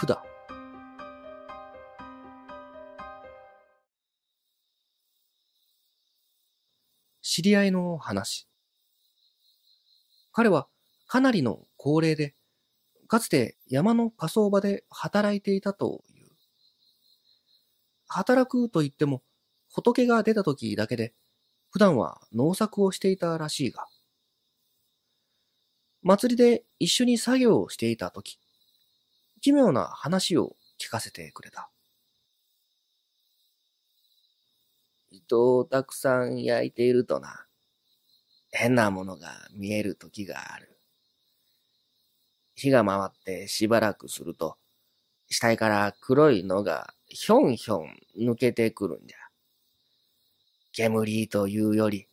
句だ。知り合いの話。彼はかなりの高齢で、かつて山の火葬場で働いていたという。働くといっても、仏が出た時だけで、普段は農作をしていたらしいが、祭りで一緒に作業をしていた時、奇妙な話を聞かせてくれた。人をたくさん焼いているとな、変なものが見える時がある。火が回ってしばらくすると、死体から黒いのがひょんひょん抜けてくるんじゃ。煙というより、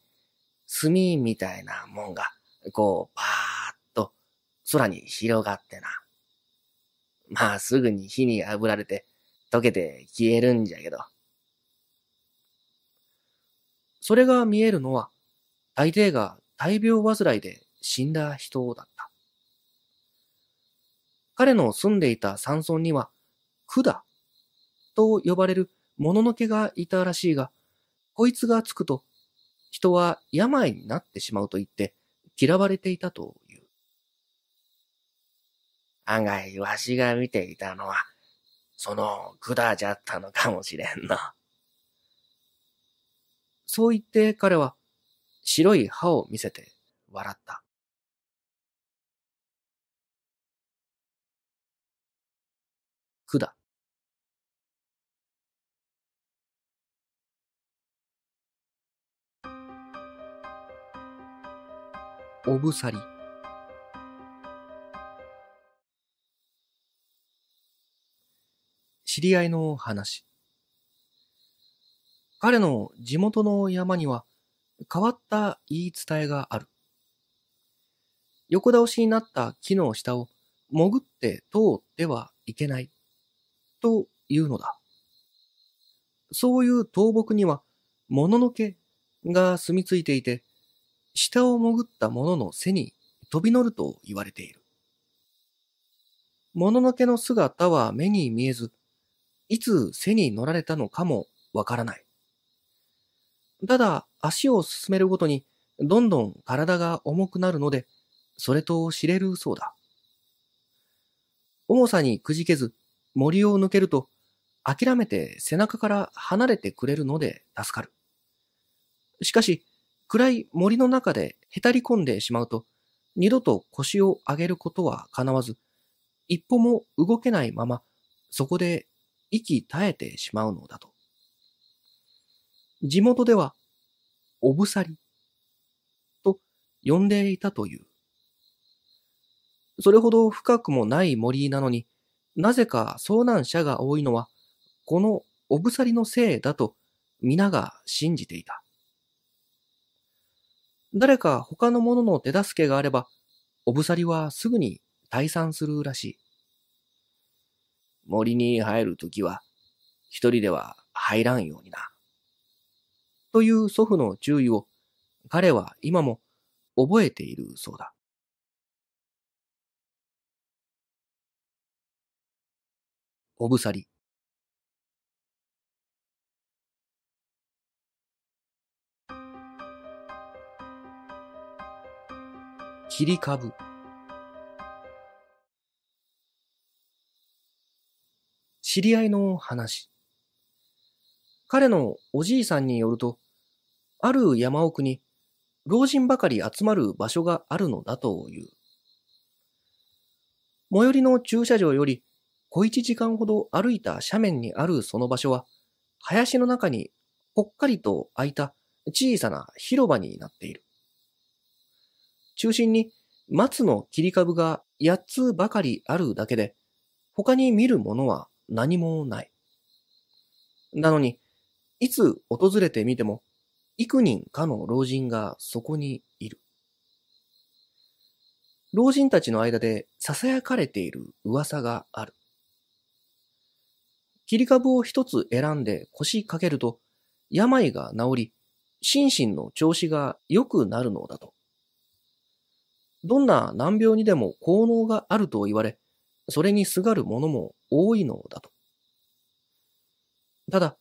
炭みたいなもんが、こう、ばーっと空に広がってな。まあすぐに火に炙られて、溶けて消えるんじゃけど。それが見えるのは、大抵が大病患いで死んだ人だった。彼の住んでいた山村には、管と呼ばれるもののけがいたらしいが、こいつがつくと、人は病になってしまうと言って嫌われていたと案外わしが見ていたのは、そのだじゃったのかもしれんな。そう言って彼は白い歯を見せて笑った。くだ。おぶさり。知り合いの話。彼の地元の山には変わった言い伝えがある。横倒しになった木の下を潜って通ってはいけないというのだ。そういう倒木にはもののけが住み着いていて、下を潜ったものの背に飛び乗ると言われている。もののけの姿は目に見えず、いつ背に乗られたのかもわからない。ただ、足を進めるごとに、どんどん体が重くなるので、それと知れるそうだ。重さにくじけず、森を抜けると、諦めて背中から離れてくれるので助かる。しかし、暗い森の中でへたり込んでしまうと、二度と腰を上げることは叶わず、一歩も動けないまま、そこで息絶えてしまうのだと。地元では、おぶさりと呼んでいたという。それほど深くもない森なのに、なぜか遭難者が多いのは、このおぶさりのせいだと皆が信じていた。誰か他の者の手助けがあれば、おぶさりはすぐに退散するらしい。森に入るときは、一人では入らんようにな。という祖父の注意を彼は今も覚えているそうだ。おぶさり。切り株。知り合いの話。彼のおじいさんによると、ある山奥に老人ばかり集まる場所があるのだという。最寄りの駐車場より小一時間ほど歩いた斜面にあるその場所は、林の中にぽっかりと空いた小さな広場になっている。中心に松の切り株が8つばかりあるだけで、他に見るものは何もない。なのに、いつ訪れてみても、幾人かの老人がそこにいる。老人たちの間で囁かれている噂がある。切り株を一つ選んで腰掛けると、病が治り、心身の調子が良くなるのだと。どんな難病にでも効能があると言われ、それにすがるものも多いのだと。ただ、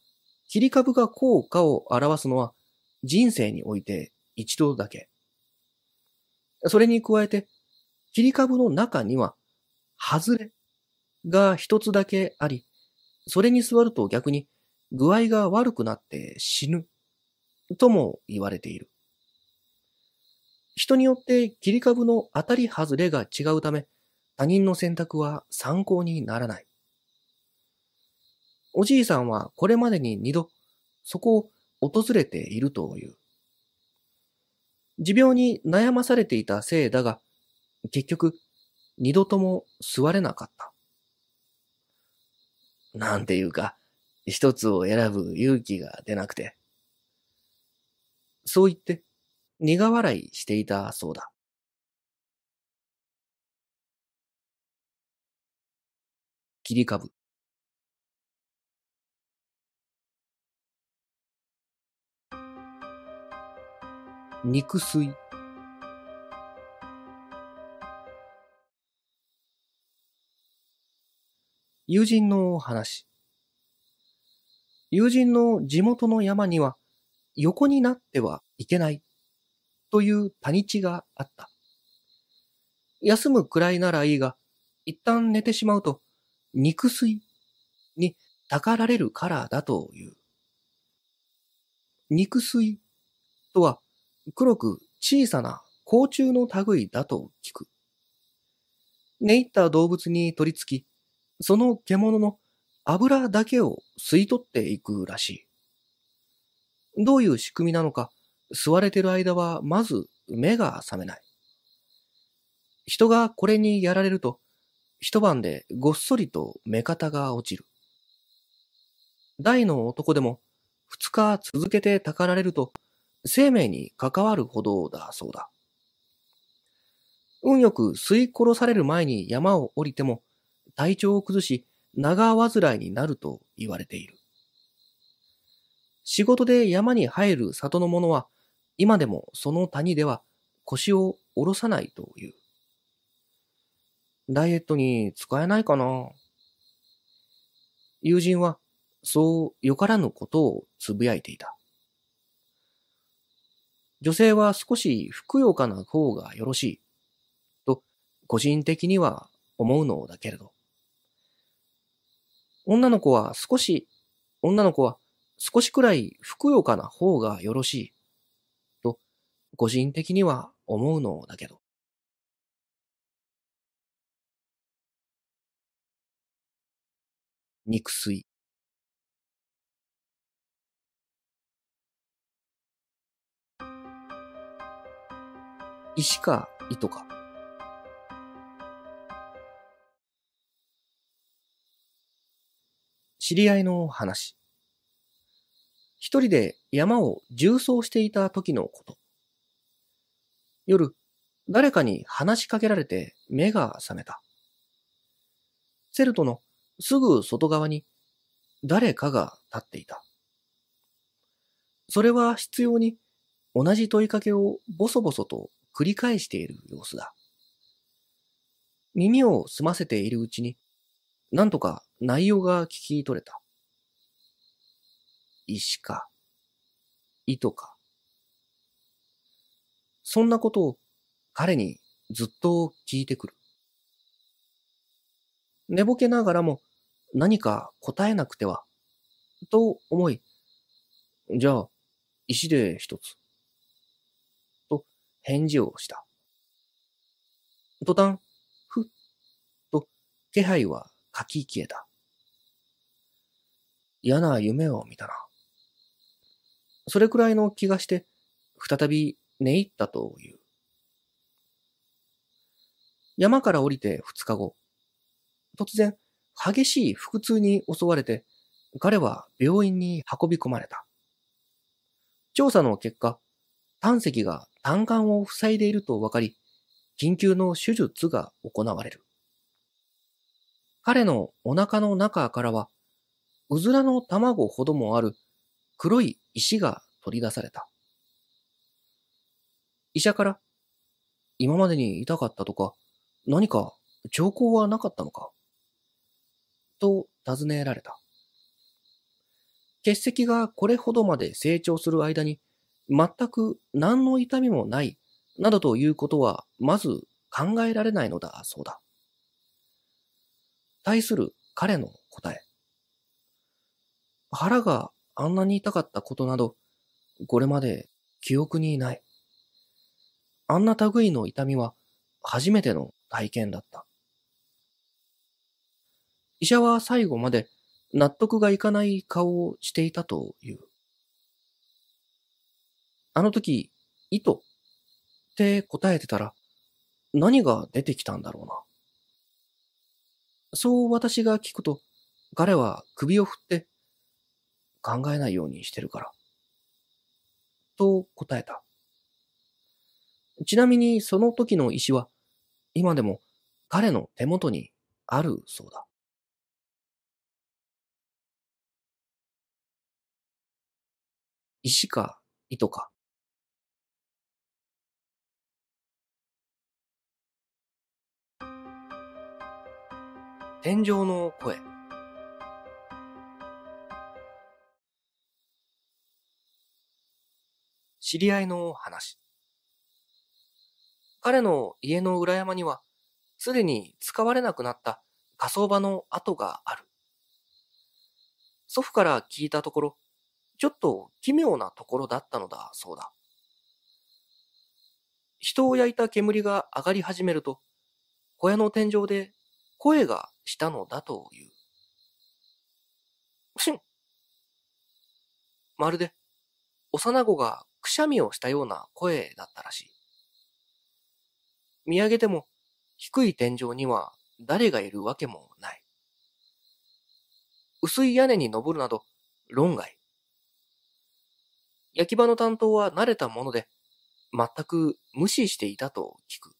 切り株が効果を表すのは人生において一度だけ。それに加えて、切り株の中には、外れが一つだけあり、それに座ると逆に具合が悪くなって死ぬとも言われている。人によって切り株の当たり外れが違うため、他人の選択は参考にならない。おじいさんはこれまでに二度そこを訪れているという。持病に悩まされていたせいだが、結局二度とも座れなかった。なんていうか、一つを選ぶ勇気が出なくて。そう言って苦笑いしていたそうだ。切り株肉水友人の話友人の地元の山には横になってはいけないという谷地があった。休むくらいならいいが、一旦寝てしまうと肉水にたかられるからだという。肉水とは黒く小さな甲虫の類だと聞く。寝入った動物に取り付き、その獣の油だけを吸い取っていくらしい。どういう仕組みなのか、吸われてる間はまず目が覚めない。人がこれにやられると、一晩でごっそりと目方が落ちる。大の男でも二日続けてたかられると生命に関わるほどだそうだ。運よく吸い殺される前に山を降りても体調を崩し長患いになると言われている。仕事で山に入る里の者は今でもその谷では腰を下ろさないという。ダイエットに使えないかな。友人は、そうよからぬことをつぶやいていた。女性は少しふくよかな方がよろしい、と個人的には思うのだけれど。女の子は少し、女の子は少しくらいふくよかな方がよろしい、と個人的には思うのだけど。肉水。石か糸か。知り合いの話。一人で山を縦走していた時のこと。夜、誰かに話しかけられて目が覚めた。セルトのすぐ外側に誰かが立っていた。それは必要に同じ問いかけをボソボソと繰り返している様子だ。耳を澄ませているうちに、なんとか内容が聞き取れた。石か、糸か。そんなことを彼にずっと聞いてくる。寝ぼけながらも何か答えなくては、と思い、じゃあ、石で一つ。と、返事をした。途端、ふっと、気配は書き消えた。嫌な夢を見たな。それくらいの気がして、再び寝入ったという。山から降りて二日後、突然、激しい腹痛に襲われて、彼は病院に運び込まれた。調査の結果、胆石が胆管を塞いでいると分かり、緊急の手術が行われる。彼のお腹の中からは、うずらの卵ほどもある黒い石が取り出された。医者から、今までに痛かったとか、何か兆候はなかったのかと尋ねられた。血石がこれほどまで成長する間に全く何の痛みもないなどということはまず考えられないのだそうだ。対する彼の答え。腹があんなに痛かったことなど、これまで記憶にない。あんな類の痛みは初めての体験だった。医者は最後まで納得がいかない顔をしていたという。あの時、糸って答えてたら、何が出てきたんだろうな。そう私が聞くと、彼は首を振って、考えないようにしてるから。と答えた。ちなみにその時の石は、今でも彼の手元にあるそうだ。石か糸か天井の声知り合いの話。彼の家の裏山には、すでに使われなくなった火葬場の跡がある。祖父から聞いたところ、ちょっと奇妙なところだったのだそうだ。人を焼いた煙が上がり始めると、小屋の天井で声がしたのだという。プシンまるで、幼子がくしゃみをしたような声だったらしい。見上げても低い天井には誰がいるわけもない。薄い屋根に登るなど論外。焼き場の担当は慣れたもので、全く無視していたと聞く。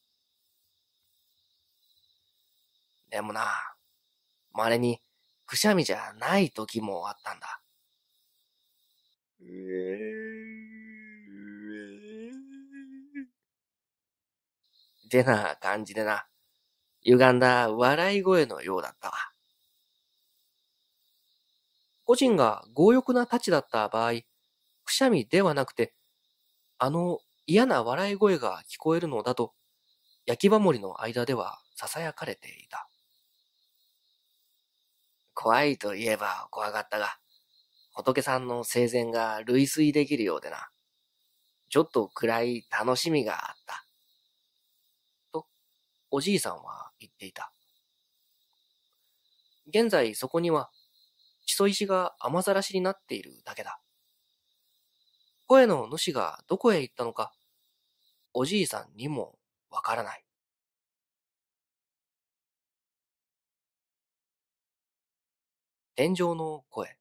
でもな、稀にくしゃみじゃない時もあったんだ。えーえー、てな感じでな、歪んだ笑い声のようだったわ。個人が強欲な立ちだった場合、くしゃみではなくて、あの嫌な笑い声が聞こえるのだと、焼きばもりの間では囁かれていた。怖いと言えば怖かったが、仏さんの生前が類推できるようでな。ちょっと暗い楽しみがあった。と、おじいさんは言っていた。現在そこには、基礎石が雨ざらしになっているだけだ。声の主がどこへ行ったのか、おじいさんにもわからない。天井の声。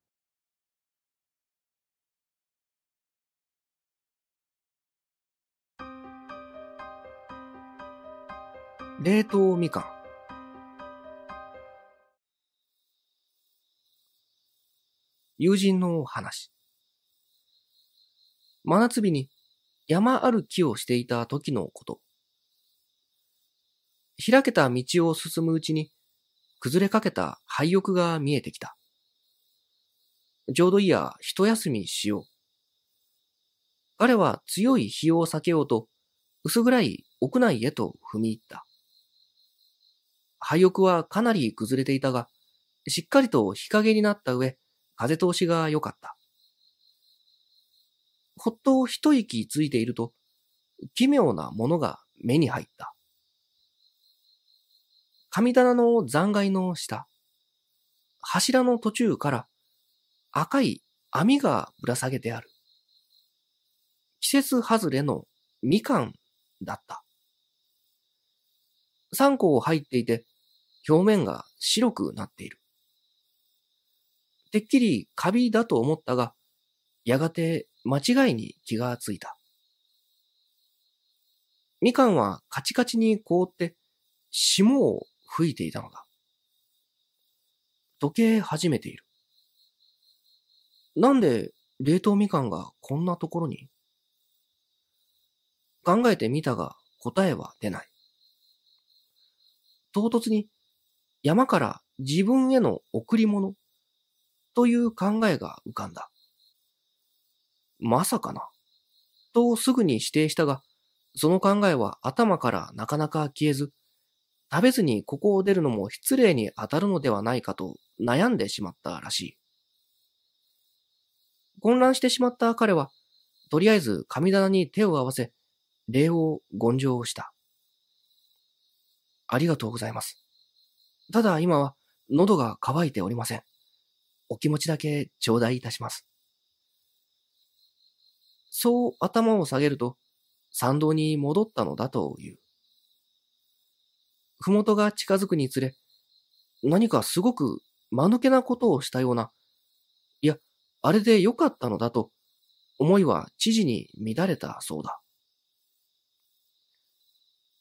冷凍みかん。友人の話。真夏日に山歩きをしていた時のこと。開けた道を進むうちに、崩れかけた廃屋が見えてきた。ちょうどいいや、一休みしよう。彼は強い日を避けようと、薄暗い屋内へと踏み入った。廃屋はかなり崩れていたが、しっかりと日陰になった上、風通しが良かった。ほっと一息ついていると、奇妙なものが目に入った。神棚の残骸の下、柱の途中から赤い網がぶら下げてある。季節外れのみかんだった。三個入っていて、表面が白くなっている。てっきりカビだと思ったが、やがて間違いに気がついた。みかんはカチカチに凍って霜を吹いていたのだ。溶け始めている。なんで冷凍みかんがこんなところに考えてみたが答えは出ない。唐突に山から自分への贈り物という考えが浮かんだ。まさかな。とすぐに指定したが、その考えは頭からなかなか消えず、食べずにここを出るのも失礼に当たるのではないかと悩んでしまったらしい。混乱してしまった彼は、とりあえず神棚に手を合わせ、礼を言上した。ありがとうございます。ただ今は喉が渇いておりません。お気持ちだけ頂戴いたします。そう頭を下げると、参道に戻ったのだという。ふもとが近づくにつれ、何かすごく間抜けなことをしたような、いや、あれでよかったのだと、思いは知事に乱れたそうだ。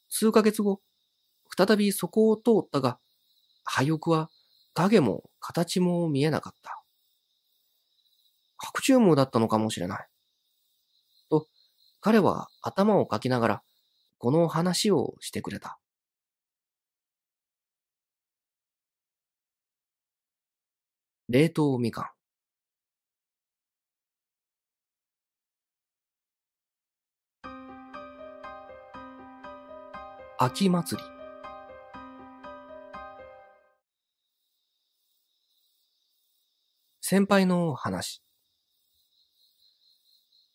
数ヶ月後、再びそこを通ったが、廃屋は影も形も見えなかった。白昼夢だったのかもしれない。彼は頭をかきながら、この話をしてくれた。冷凍みかん。秋祭り。先輩の話。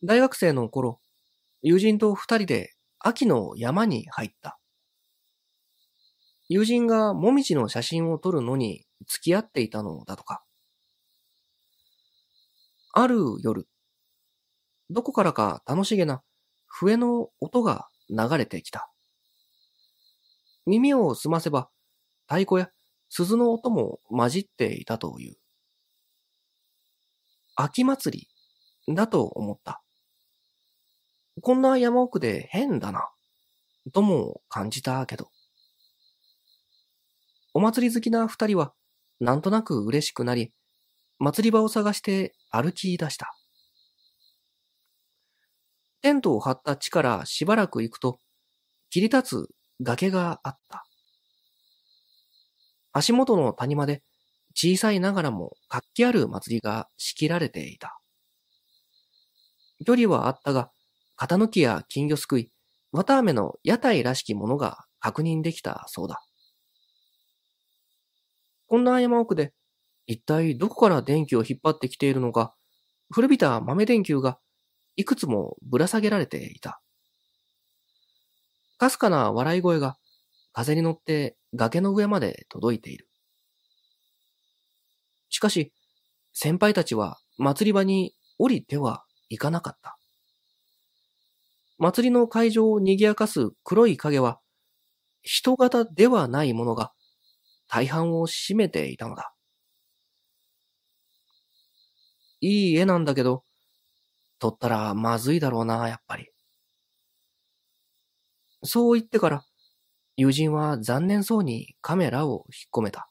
大学生の頃、友人と二人で秋の山に入った。友人がもみじの写真を撮るのに付き合っていたのだとか。ある夜、どこからか楽しげな笛の音が流れてきた。耳を澄ませば太鼓や鈴の音も混じっていたという。秋祭りだと思った。こんな山奥で変だな、とも感じたけど。お祭り好きな二人は、なんとなく嬉しくなり、祭り場を探して歩き出した。テントを張った地からしばらく行くと、切り立つ崖があった。足元の谷間で小さいながらも活気ある祭りが仕切られていた。距離はあったが、型抜きや金魚すくい、綿飴の屋台らしきものが確認できたそうだ。こんな山奥で、一体どこから電気を引っ張ってきているのか、古びた豆電球がいくつもぶら下げられていた。かすかな笑い声が風に乗って崖の上まで届いている。しかし、先輩たちは祭り場に降りてはいかなかった。祭りの会場を賑やかす黒い影は、人型ではないものが大半を占めていたのだ。いい絵なんだけど、撮ったらまずいだろうな、やっぱり。そう言ってから、友人は残念そうにカメラを引っ込めた。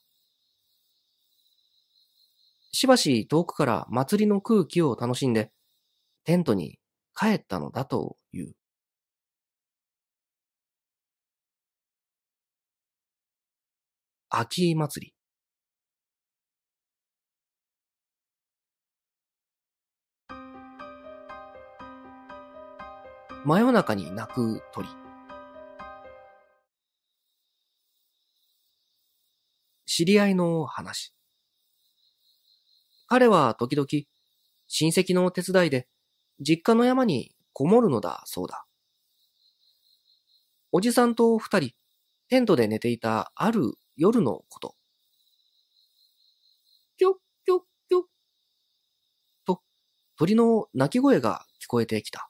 しばし遠くから祭りの空気を楽しんで、テントに帰ったのだという。秋祭り。真夜中に泣く鳥。知り合いの話。彼は時々親戚の手伝いで実家の山にこもるのだそうだ。おじさんと二人、テントで寝ていたある夜のこと。キョッキョッキョッ。と、鳥の鳴き声が聞こえてきた。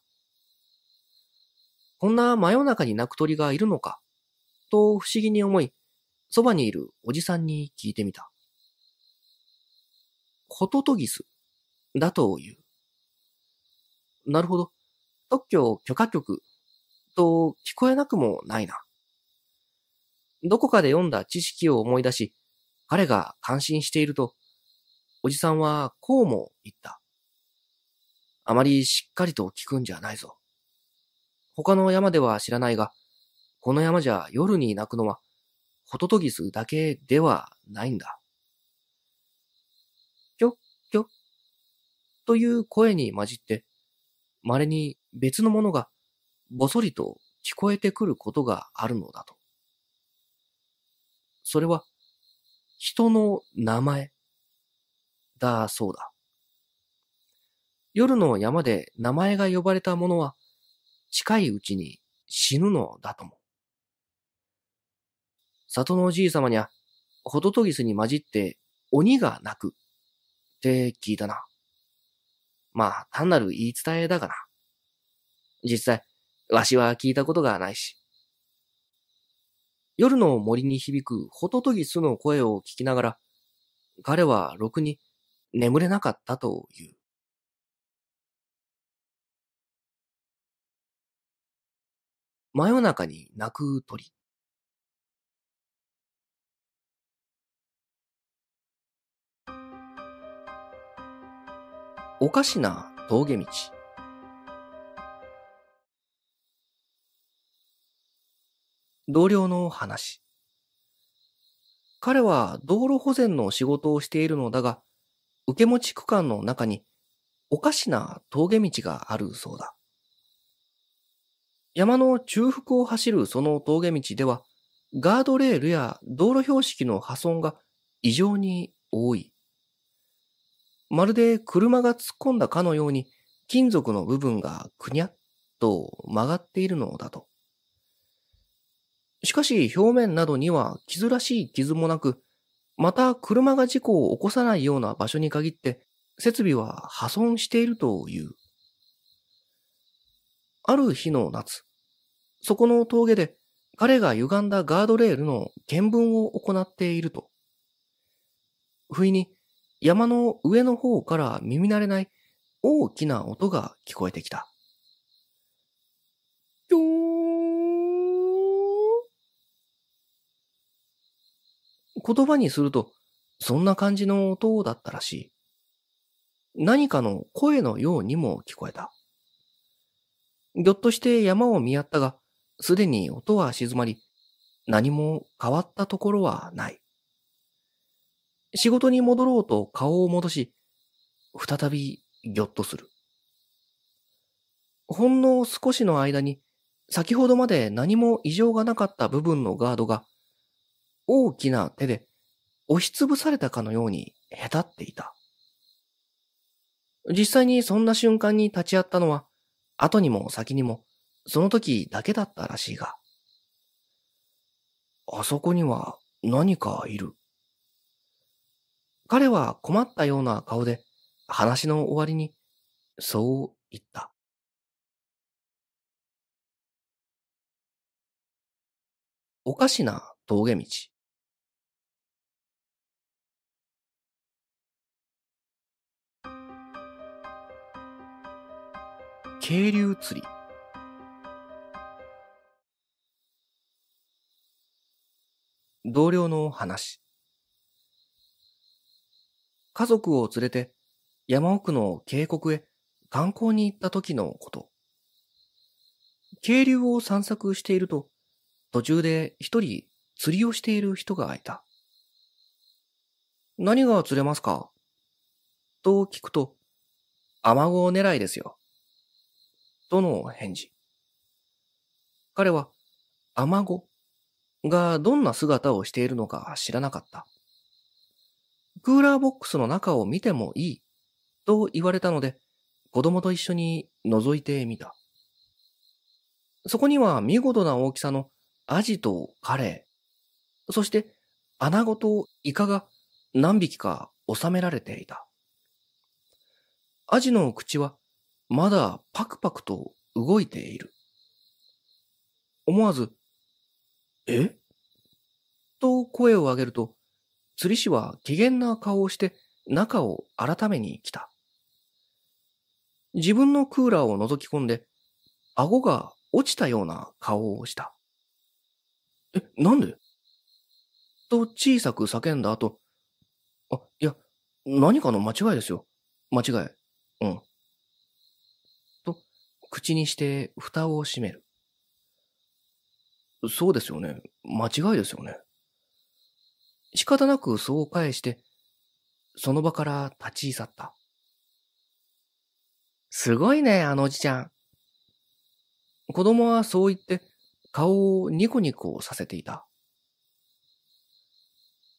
こんな真夜中に鳴く鳥がいるのか、と不思議に思い、そばにいるおじさんに聞いてみた。ホトトギスだという。なるほど。特許許可局と聞こえなくもないな。どこかで読んだ知識を思い出し、彼が感心していると、おじさんはこうも言った。あまりしっかりと聞くんじゃないぞ。他の山では知らないが、この山じゃ夜に泣くのは、ホトトギスだけではないんだ。キョッキョッという声に混じって、稀に別のものがぼそりと聞こえてくることがあるのだと。それは人の名前だそうだ。夜の山で名前が呼ばれたものは近いうちに死ぬのだとも。里のおじい様にはホトトギスに混じって鬼が泣くって聞いたな。まあ単なる言い伝えだがな。実際、わしは聞いたことがないし。夜の森に響くホトトギスの声を聞きながら、彼はろくに眠れなかったという。真夜中に鳴く鳥。おかしな峠道。同僚の話。彼は道路保全の仕事をしているのだが、受け持ち区間の中におかしな峠道があるそうだ。山の中腹を走るその峠道では、ガードレールや道路標識の破損が異常に多い。まるで車が突っ込んだかのように金属の部分がくにゃっと曲がっているのだと。しかし表面などには傷らしい傷もなく、また車が事故を起こさないような場所に限って設備は破損しているという。ある日の夏、そこの峠で彼が歪んだガードレールの見分を行っていると、不意に山の上の方から耳慣れない大きな音が聞こえてきた。ぴょーん言葉にすると、そんな感じの音だったらしい。何かの声のようにも聞こえた。ぎょっとして山を見合ったが、すでに音は静まり、何も変わったところはない。仕事に戻ろうと顔を戻し、再びぎょっとする。ほんの少しの間に、先ほどまで何も異常がなかった部分のガードが、大きな手で押しつぶされたかのようにへたっていた。実際にそんな瞬間に立ち会ったのは、後にも先にも、その時だけだったらしいが。あそこには何かいる。彼は困ったような顔で話の終わりにそう言った。おかしな峠道。渓流釣り。同僚の話。家族を連れて山奥の渓谷へ観光に行った時のこと。渓流を散策していると、途中で一人釣りをしている人がいた。何が釣れますかと聞くと、アマゴ狙いですよ。との返事。彼は、アマゴがどんな姿をしているのか知らなかった。クーラーボックスの中を見てもいいと言われたので、子供と一緒に覗いてみた。そこには見事な大きさのアジとカレー、そしてアナゴとイカが何匹か収められていた。アジの口はまだパクパクと動いている。思わず、えと声を上げると、釣り師は機嫌な顔をして中を改めに来た。自分のクーラーを覗き込んで、顎が落ちたような顔をした。え、なんでと小さく叫んだ後、あ、いや、何かの間違いですよ。間違い。うん。口にして蓋を閉める。そうですよね。間違いですよね。仕方なくそう返して、その場から立ち去った。すごいね、あのおじちゃん。子供はそう言って顔をニコニコさせていた。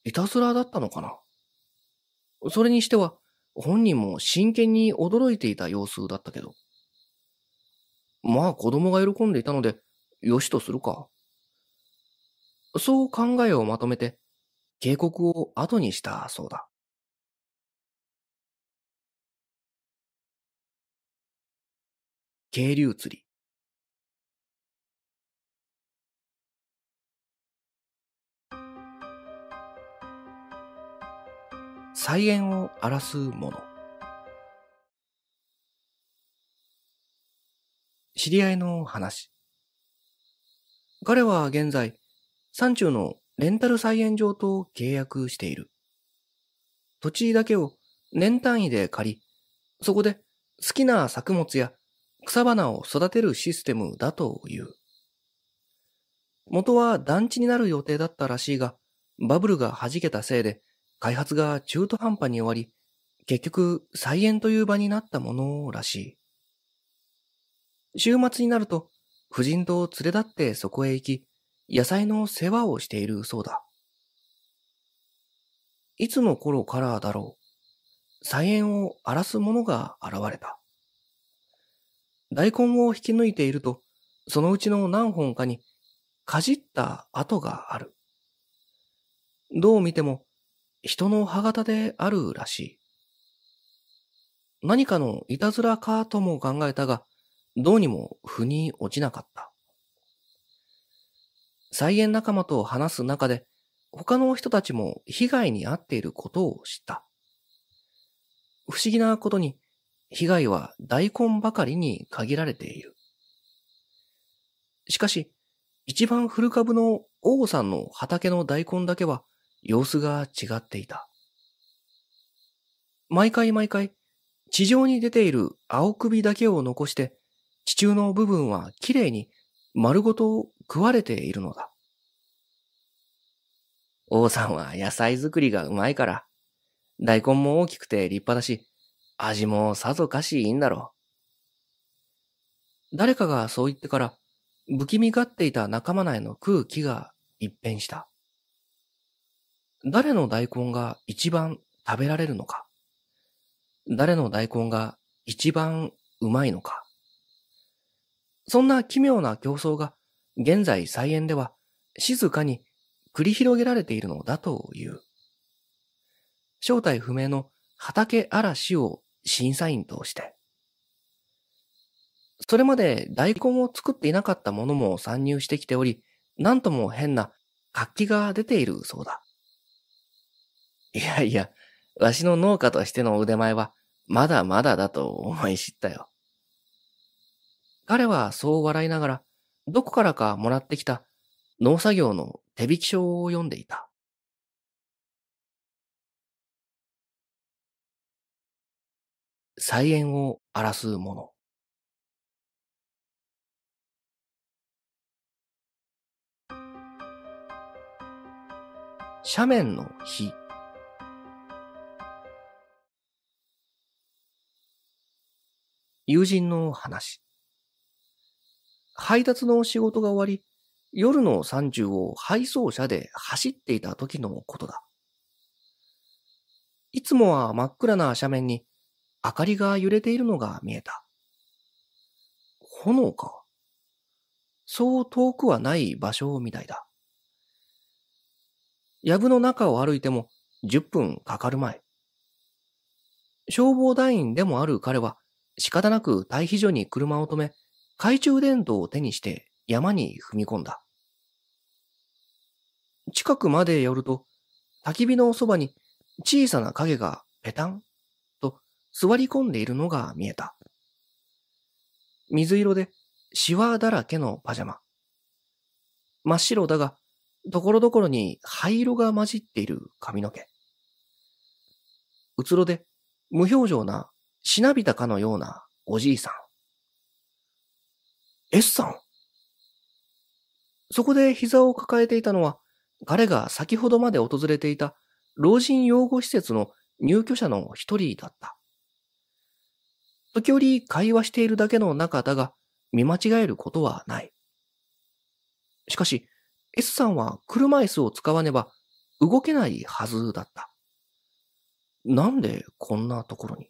いたずらだったのかなそれにしては本人も真剣に驚いていた様子だったけど。まあ子供が喜んでいたので、よしとするか。そう考えをまとめて、警告を後にしたそうだ。渓流釣り。菜園を荒らすもの。知り合いの話。彼は現在、山中のレンタル菜園場と契約している。土地だけを年単位で借り、そこで好きな作物や草花を育てるシステムだという。元は団地になる予定だったらしいが、バブルが弾けたせいで開発が中途半端に終わり、結局菜園という場になったものらしい。週末になると、夫人と連れ立ってそこへ行き、野菜の世話をしているそうだ。いつの頃からだろう。菜園を荒らす者が現れた。大根を引き抜いていると、そのうちの何本かに、かじった跡がある。どう見ても、人の歯型であるらしい。何かのいたずらかとも考えたが、どうにも腑に落ちなかった。菜園仲間と話す中で、他の人たちも被害に遭っていることを知った。不思議なことに、被害は大根ばかりに限られている。しかし、一番古株の王さんの畑の大根だけは様子が違っていた。毎回毎回、地上に出ている青首だけを残して、地中の部分はきれいに丸ごと食われているのだ。王さんは野菜作りがうまいから、大根も大きくて立派だし、味もさぞかしいいんだろう。誰かがそう言ってから、不気味がっていた仲間内の空気が一変した。誰の大根が一番食べられるのか誰の大根が一番うまいのかそんな奇妙な競争が現在菜園では静かに繰り広げられているのだという。正体不明の畑嵐を審査員として。それまで大根を作っていなかったものも参入してきており、なんとも変な活気が出ているそうだ。いやいや、わしの農家としての腕前はまだまだだと思い知ったよ。彼はそう笑いながら、どこからかもらってきた農作業の手引き書を読んでいた。菜園を荒らす者。斜面の日。友人の話。配達の仕事が終わり、夜の30を配送車で走っていた時のことだ。いつもは真っ暗な斜面に明かりが揺れているのが見えた。炎か。そう遠くはない場所みたいだ。藪の中を歩いても10分かかる前。消防団員でもある彼は仕方なく退避所に車を止め、懐中電灯を手にして山に踏み込んだ。近くまで寄ると、焚き火のそばに小さな影がペタンと座り込んでいるのが見えた。水色でシワだらけのパジャマ。真っ白だが、ところどころに灰色が混じっている髪の毛。うつろで無表情なしなびたかのようなおじいさん。S さん。そこで膝を抱えていたのは、彼が先ほどまで訪れていた老人養護施設の入居者の一人だった。時折会話しているだけの中だが、見間違えることはない。しかし、S さんは車椅子を使わねば動けないはずだった。なんでこんなところに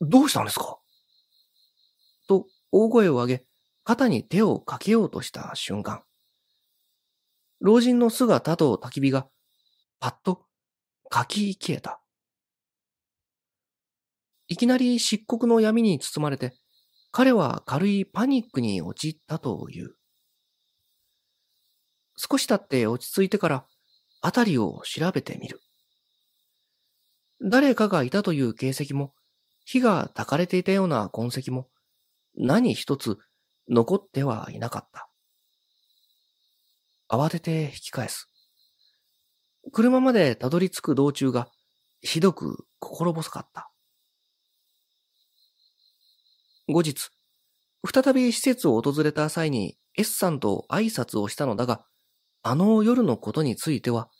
どうしたんですかと大声を上げ、肩に手をかけようとした瞬間、老人の姿と焚き火が、パッと、かき消えた。いきなり漆黒の闇に包まれて、彼は軽いパニックに陥ったという。少し経って落ち着いてから、あたりを調べてみる。誰かがいたという形跡も、火が焚かれていたような痕跡も、何一つ残ってはいなかった。慌てて引き返す。車までたどり着く道中がひどく心細かった。後日、再び施設を訪れた際に S さんと挨拶をしたのだが、あの夜のことについては、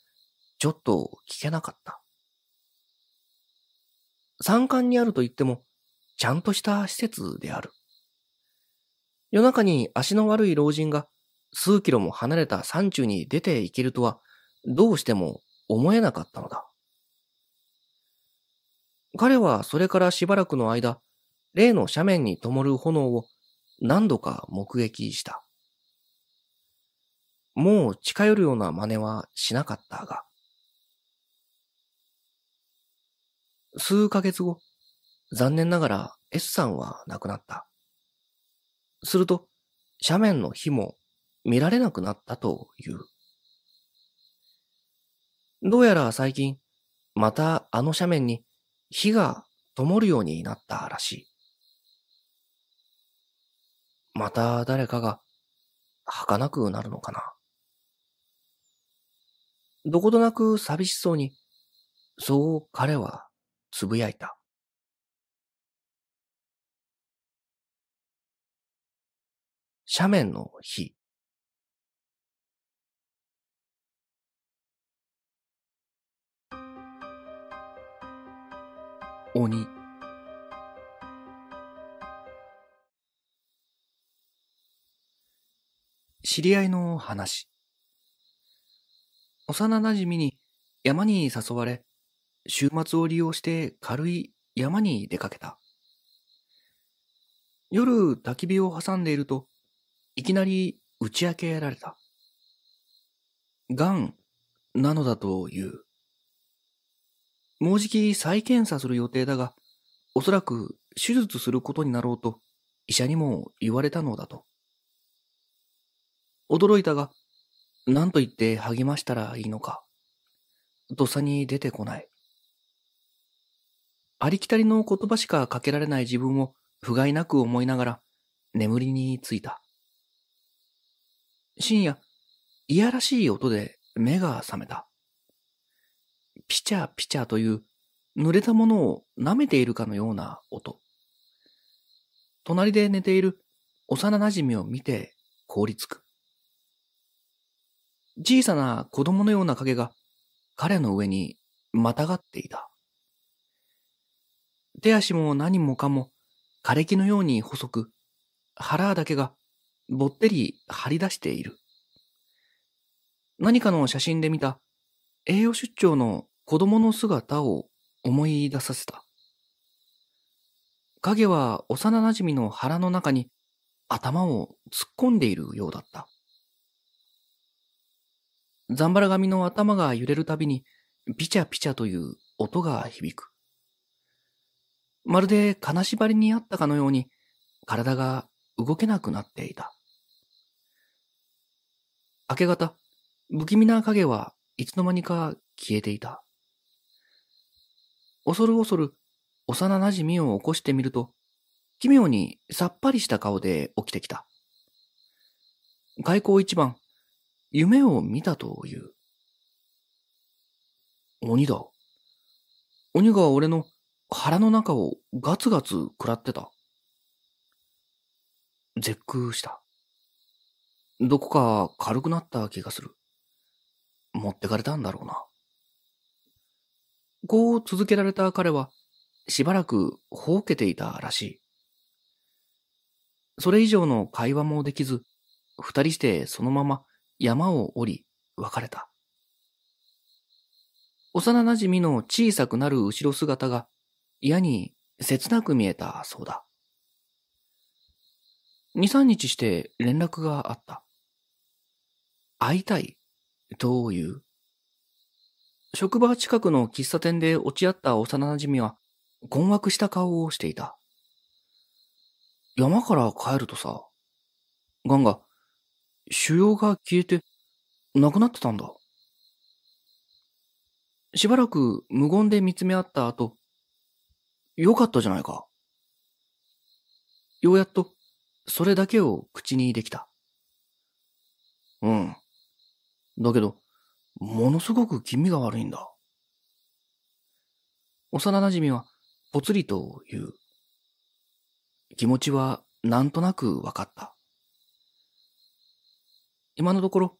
ちょっと聞けなかった。山間にあると言っても、ちゃんとした施設である。夜中に足の悪い老人が数キロも離れた山中に出て行けるとはどうしても思えなかったのだ。彼はそれからしばらくの間、例の斜面に灯る炎を何度か目撃した。もう近寄るような真似はしなかったが。数ヶ月後、残念ながら S さんは亡くなった。すると、斜面の火も見られなくなったという。どうやら最近、またあの斜面に火が灯るようになったらしい。また誰かが儚くなるのかな。どことなく寂しそうに、そう彼はつぶやいた。斜面の日。鬼。知り合いの話。幼馴染に山に誘われ、週末を利用して軽い山に出かけた。夜焚き火を挟んでいると、いきなり打ち明けられた。んなのだという。もうじき再検査する予定だが、おそらく手術することになろうと医者にも言われたのだと。驚いたが、何と言って励ましたらいいのか。とっさに出てこない。ありきたりの言葉しかかけられない自分を不甲斐なく思いながら眠りについた。深夜、いやらしい音で目が覚めた。ピチャピチャという濡れたものを舐めているかのような音。隣で寝ている幼馴染を見て凍りつく。小さな子供のような影が彼の上にまたがっていた。手足も何もかも枯れ木のように細く、腹だけがぼってり張り出している。何かの写真で見た栄養出張の子供の姿を思い出させた。影は幼馴染の腹の中に頭を突っ込んでいるようだった。ザンバラ髪の頭が揺れるたびにピチャピチャという音が響く。まるで金縛りにあったかのように体が動けなくなっていた。明け方、不気味な影はいつの間にか消えていた。恐る恐る幼馴染を起こしてみると、奇妙にさっぱりした顔で起きてきた。開口一番、夢を見たという。鬼だ。鬼が俺の腹の中をガツガツ食らってた。絶句した。どこか軽くなった気がする。持ってかれたんだろうな。こう続けられた彼は、しばらく放けていたらしい。それ以上の会話もできず、二人してそのまま山を降り、別れた。幼馴染の小さくなる後ろ姿が、嫌に切なく見えたそうだ。2、3日して連絡があった。会いたい、どういう。職場近くの喫茶店で落ち合った幼馴染は困惑した顔をしていた。山から帰るとさ、ガンが腫瘍が消えてなくなってたんだ。しばらく無言で見つめ合った後、よかったじゃないか。ようやっとそれだけを口にできた。うん。だけど、ものすごく気味が悪いんだ。幼馴染はぽつりと言う。気持ちはなんとなく分かった。今のところ、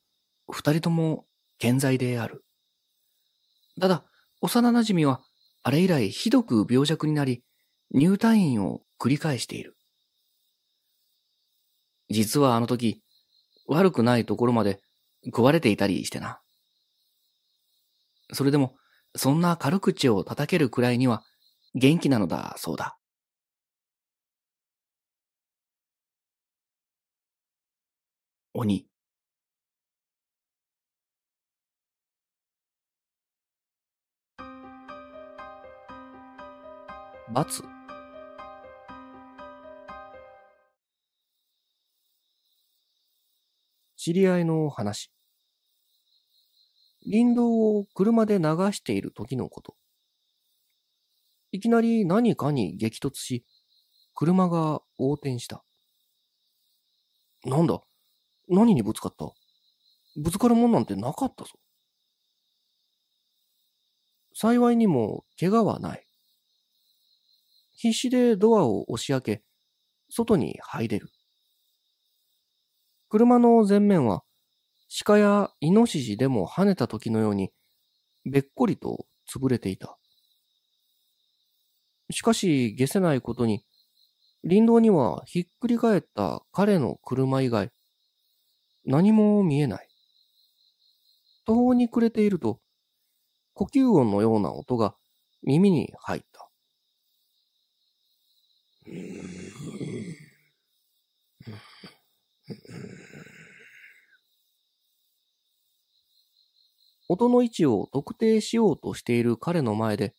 二人とも健在である。ただ、幼馴染はあれ以来ひどく病弱になり、入退院を繰り返している。実はあの時、悪くないところまで壊れていたりしてな。それでも、そんな軽口を叩けるくらいには元気なのだそうだ。鬼。罰。知り合いの話。林道を車で流している時のこと。いきなり何かに激突し、車が横転した。なんだ何にぶつかったぶつかるもんなんてなかったぞ。幸いにも怪我はない。必死でドアを押し開け、外に入れる。車の前面は、鹿やイノシシでも跳ねた時のように、べっこりと潰れていた。しかし、下せないことに、林道にはひっくり返った彼の車以外、何も見えない。途方に暮れていると、呼吸音のような音が耳に入った。音の位置を特定しようとしている彼の前で、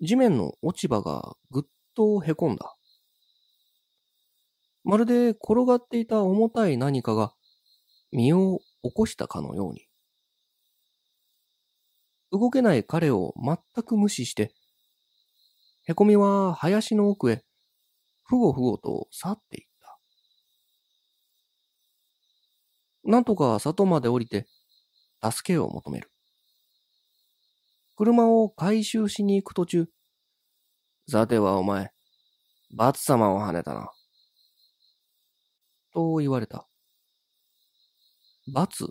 地面の落ち葉がぐっとへこんだ。まるで転がっていた重たい何かが身を起こしたかのように。動けない彼を全く無視して、へこみは林の奥へ、ふごふごと去っていった。なんとか里まで降りて、助けを求める。車を回収しに行く途中、さてはお前、罰様を跳ねたな。と言われた。罰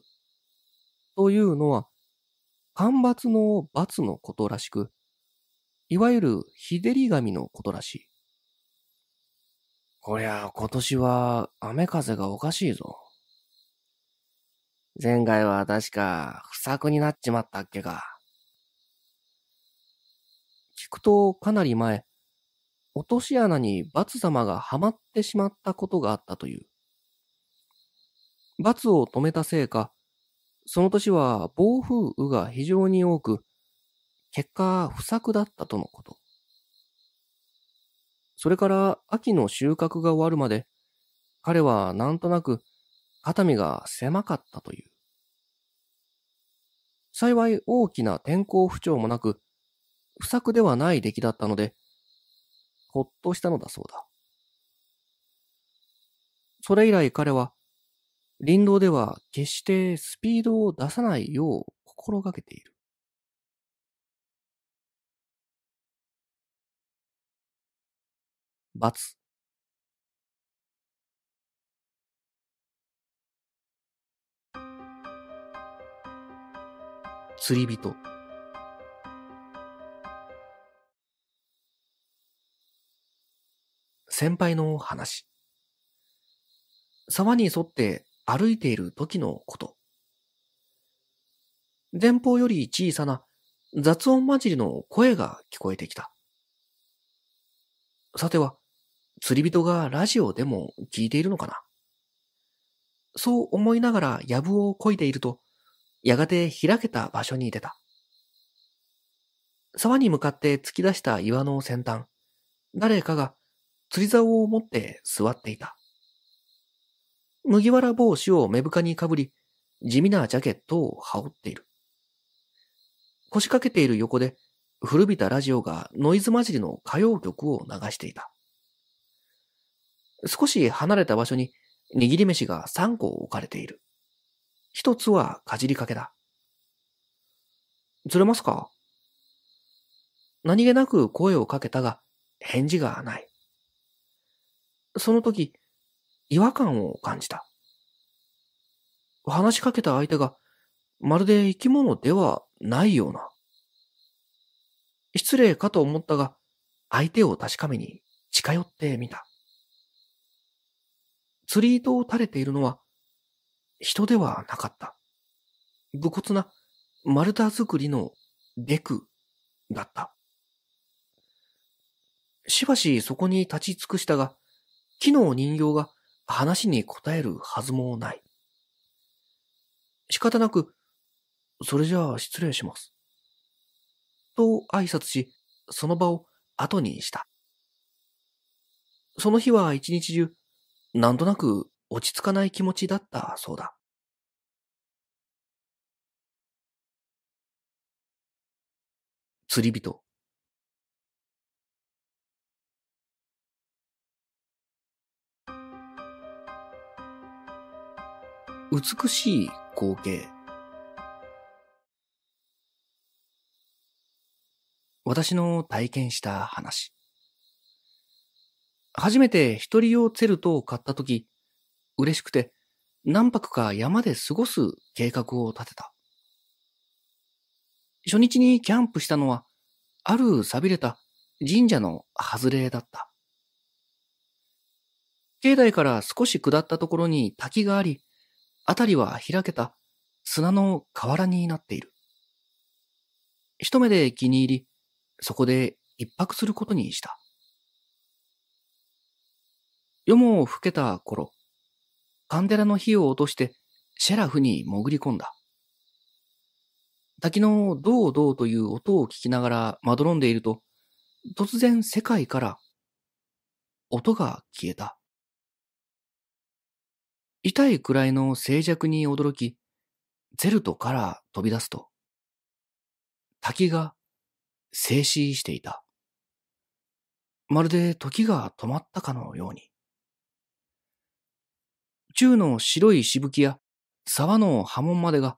というのは、干ばつの罰のことらしく、いわゆる日照り神のことらしい。こりゃ今年は雨風がおかしいぞ。前回は確か不作になっちまったっけか。聞くとかなり前、落とし穴に罰様がはまってしまったことがあったという。罰を止めたせいか、その年は暴風雨が非常に多く、結果不作だったとのこと。それから秋の収穫が終わるまで、彼はなんとなく熱海が狭かったという。幸い大きな天候不調もなく、不作ではない出来だったので、ほっとしたのだそうだ。それ以来彼は、林道では決してスピードを出さないよう心がけている。罰。釣り人。先輩の話。沢に沿って歩いている時のこと。前方より小さな雑音混じりの声が聞こえてきた。さては、釣り人がラジオでも聞いているのかなそう思いながら藪をこいでいると、やがて開けた場所に出た。沢に向かって突き出した岩の先端、誰かが釣り竿を持って座っていた。麦わら帽子を目深にかぶり、地味なジャケットを羽織っている。腰掛けている横で、古びたラジオがノイズ混じりの歌謡曲を流していた。少し離れた場所に握り飯が3個置かれている。一つはかじりかけだ。ずれますか何気なく声をかけたが、返事がない。その時、違和感を感じた。話しかけた相手が、まるで生き物ではないような。失礼かと思ったが、相手を確かめに近寄ってみた。釣り糸を垂れているのは、人ではなかった。武骨な丸太作りのデクだった。しばしそこに立ち尽くしたが、木の人形が話に答えるはずもない。仕方なく、それじゃあ失礼します。と挨拶し、その場を後にした。その日は一日中、なんとなく落ち着かない気持ちだったそうだ。釣り人。美しい光景。私の体験した話。初めて一人用ツェルトを買った時、嬉しくて、何泊か山で過ごす計画を立てた。初日にキャンプしたのは、ある錆びれた神社の外れだった。境内から少し下ったところに滝があり、辺りは開けた砂の河原になっている。一目で気に入り、そこで一泊することにした。夜も更けた頃、カンデラの火を落としてシェラフに潜り込んだ。滝のドうドうという音を聞きながらまどろんでいると、突然世界から音が消えた。痛いくらいの静寂に驚き、ゼルトから飛び出すと、滝が静止していた。まるで時が止まったかのように。中の白いしぶきや、沢の波紋までが、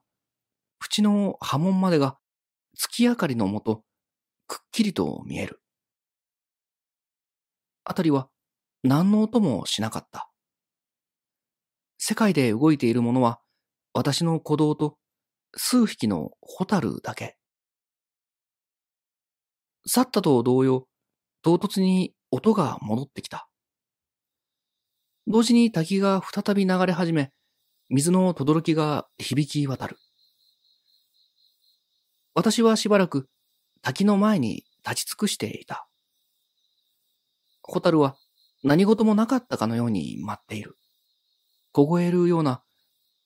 縁の波紋までが、月明かりのもと、くっきりと見える。あたりは、何の音もしなかった。世界で動いているものは、私の鼓動と、数匹のホタルだけ。去ったと同様、唐突に音が戻ってきた。同時に滝が再び流れ始め、水の轟が響き渡る。私はしばらく滝の前に立ち尽くしていた。ホタルは何事もなかったかのように待っている。凍えるような、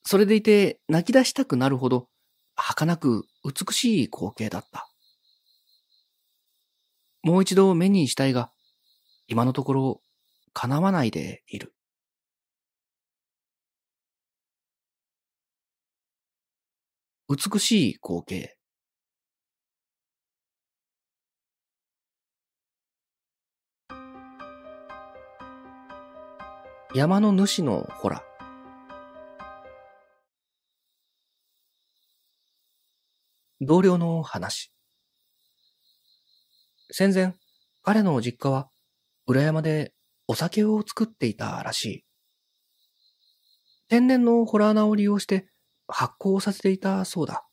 それでいて泣き出したくなるほど、儚く美しい光景だった。もう一度目にしたいが、今のところ叶わないでいる。美しい光景。山の主のほら。同僚の話。戦前、彼の実家は、裏山でお酒を作っていたらしい。天然のホラー穴を利用して、発行させていたそうだ。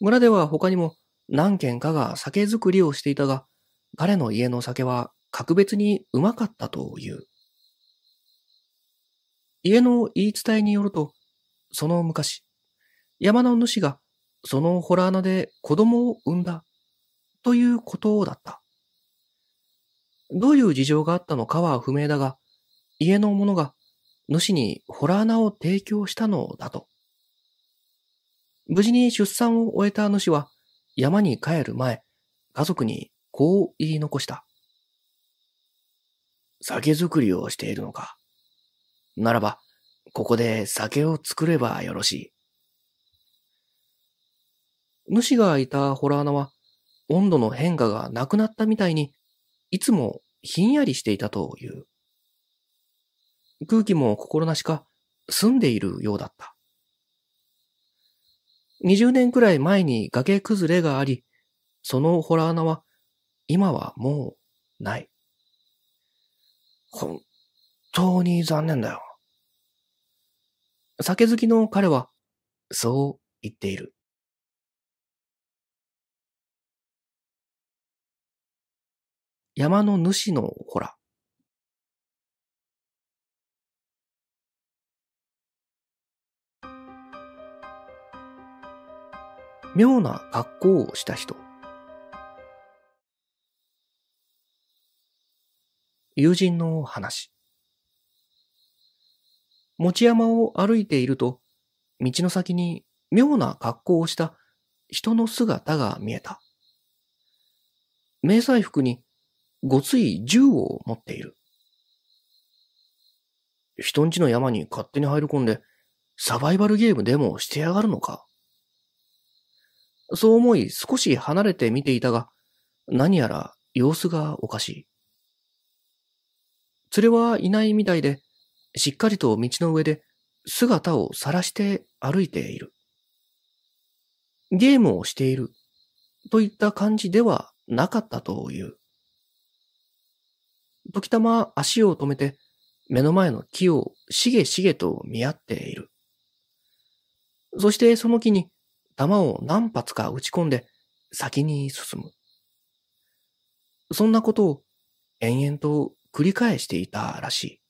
村では他にも何軒かが酒造りをしていたが、彼の家の酒は格別にうまかったという。家の言い伝えによると、その昔、山の主がその洞穴で子供を産んだということだった。どういう事情があったのかは不明だが、家の者が主にホラー穴を提供したのだと。無事に出産を終えた主は山に帰る前、家族にこう言い残した。酒造りをしているのか。ならば、ここで酒を作ればよろしい。主がいたホラー穴は温度の変化がなくなったみたいに、いつもひんやりしていたという。空気も心なしか澄んでいるようだった。20年くらい前に崖崩れがあり、その洞穴は今はもうない。本当に残念だよ。酒好きの彼はそう言っている。山の主のほら。妙な格好をした人。友人の話。持山を歩いていると、道の先に妙な格好をした人の姿が見えた。迷彩服にごつい銃を持っている。人んちの山に勝手に入り込んで、サバイバルゲームでもしてやがるのかそう思い少し離れて見ていたが、何やら様子がおかしい。連れはいないみたいで、しっかりと道の上で姿を晒して歩いている。ゲームをしているといった感じではなかったという。時たま足を止めて目の前の木をしげしげと見合っている。そしてその木に弾を何発か打ち込んで先に進む。そんなことを延々と繰り返していたらしい。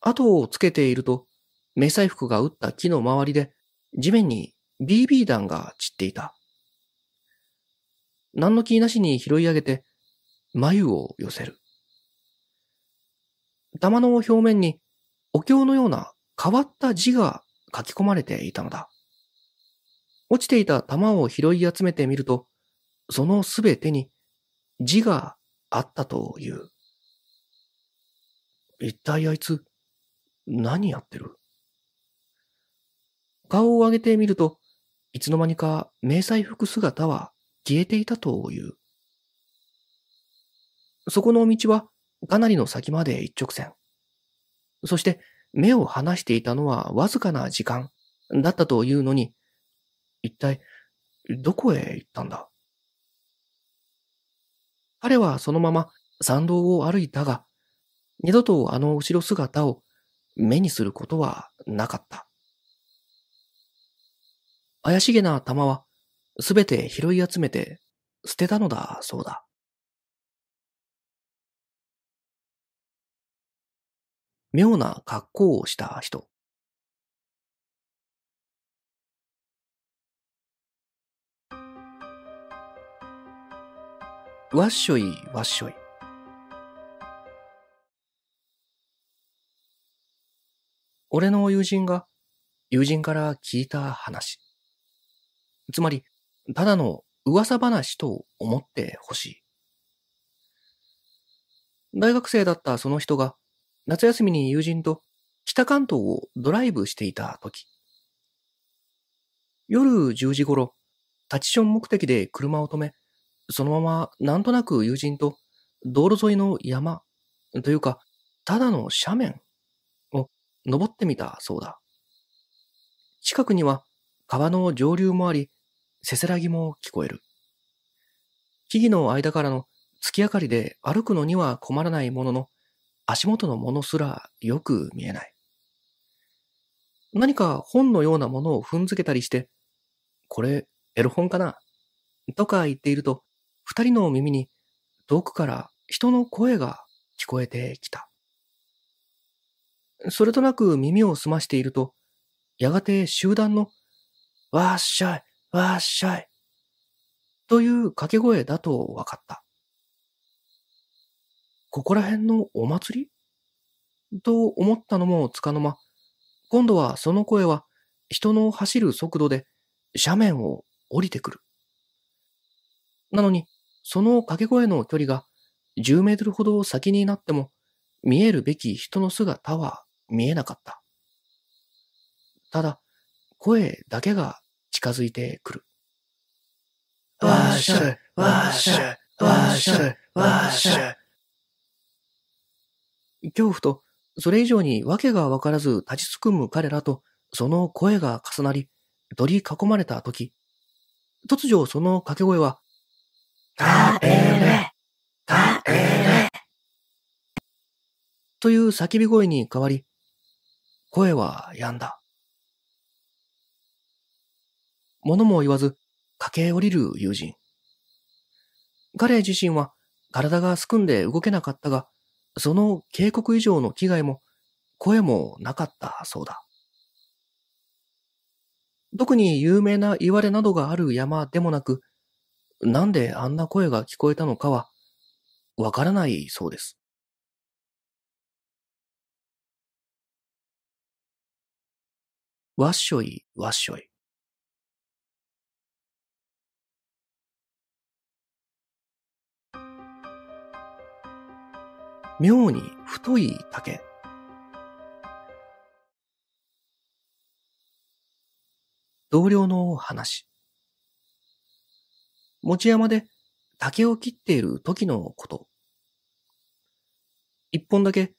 後をつけていると、迷彩服が打った木の周りで地面に BB 弾が散っていた。何の気なしに拾い上げて眉を寄せる。玉の表面にお経のような変わった字が書き込まれていたのだ。落ちていた玉を拾い集めてみると、そのすべてに字があったという。一体あいつ、何やってる顔を上げてみると、いつの間にか迷彩服姿は消えていたという。そこの道はかなりの先まで一直線。そして目を離していたのはわずかな時間だったというのに、一体、どこへ行ったんだ彼はそのまま参道を歩いたが、二度とあの後ろ姿を目にすることはなかった。怪しげな玉はすべて拾い集めて捨てたのだそうだ。妙な格好をした人。わっしょいわっしょい。俺の友人が友人から聞いた話。つまり、ただの噂話と思ってほしい。大学生だったその人が夏休みに友人と北関東をドライブしていた時、夜10時頃、立ちション目的で車を止め、そのままなんとなく友人と道路沿いの山というか、ただの斜面を登ってみたそうだ。近くには川の上流もあり、せせらぎも聞こえる。木々の間からの月明かりで歩くのには困らないものの、足元のものすらよく見えない。何か本のようなものを踏んづけたりして、これ、エロ本かなとか言っていると、二人の耳に遠くから人の声が聞こえてきた。それとなく耳を澄ましていると、やがて集団の、わっしゃい、わっしゃい、という掛け声だと分かった。ここら辺のお祭りと思ったのもつかの間、今度はその声は人の走る速度で斜面を降りてくる。なのに、その掛け声の距離が10メートルほど先になっても、見えるべき人の姿は見えなかった。ただ、声だけが近づいてくる。わーしゃい、わーしゃい、わーしゃい、わーしゃい。恐怖と、それ以上に訳がわからず立ちすくむ彼らと、その声が重なり、取り囲まれた時、突如その掛け声は、たえれたえれという叫び声に変わり、声は止んだ。物も言わず、駆け降りる友人。彼自身は体がすくんで動けなかったが、その警告以上の危害も声もなかったそうだ。特に有名な言われなどがある山でもなく、なんであんな声が聞こえたのかは、わからないそうです。わっしょい、わっしょい。妙に太い竹。同僚の話。持山で竹を切っている時のこと。一本だけ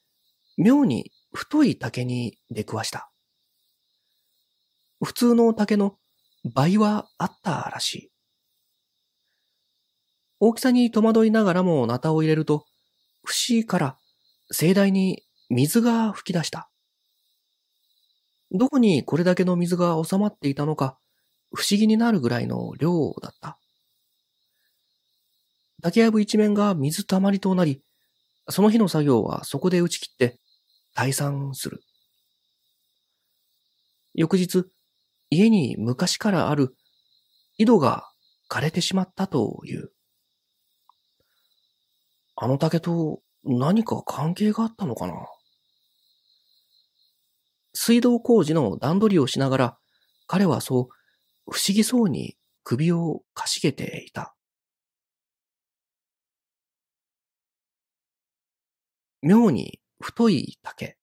妙に太い竹に出くわした。普通の竹の倍はあったらしい。大きさに戸惑いながらもナタを入れると、不思議から盛大に水が噴き出した。どこにこれだけの水が収まっていたのか、不思議になるぐらいの量だった。竹やぶ一面が水たまりとなり、その日の作業はそこで打ち切って退散する。翌日、家に昔からある井戸が枯れてしまったという。あの竹と何か関係があったのかな水道工事の段取りをしながら、彼はそう、不思議そうに首をかしげていた。妙に太い竹。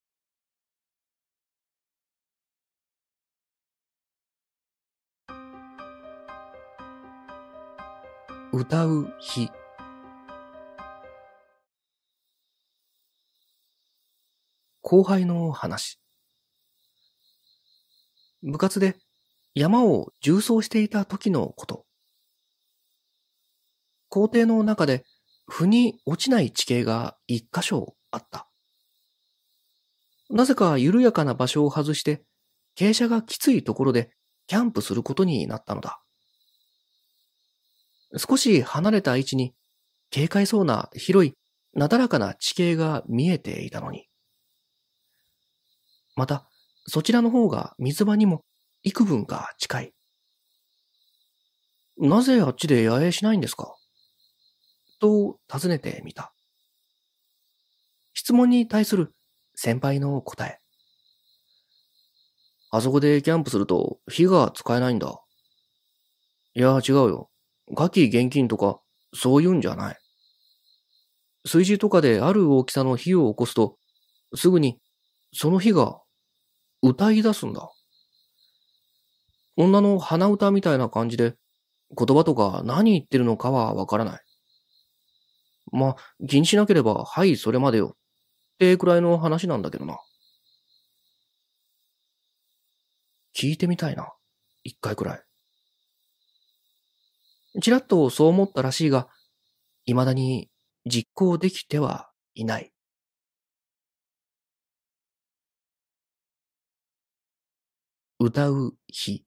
歌う日。後輩の話。部活で山を縦走していた時のこと。校庭の中で腑に落ちない地形が一箇所あった。なぜか緩やかな場所を外して、傾斜がきついところでキャンプすることになったのだ。少し離れた位置に、軽快そうな広い、なだらかな地形が見えていたのに。また、そちらの方が水場にも幾分か近い。なぜあっちで野営しないんですかと尋ねてみた。質問に対する先輩の答え。あそこでキャンプすると火が使えないんだ。いや、違うよ。ガキ現金とか、そういうんじゃない。炊事とかである大きさの火を起こすと、すぐにその火が歌い出すんだ。女の鼻歌みたいな感じで、言葉とか何言ってるのかはわからない。まあ、気にしなければ、はい、それまでよ。ってくらいの話なんだけどな。聞いてみたいな。一回くらい。ちらっとそう思ったらしいが、未だに実行できてはいない。歌う日。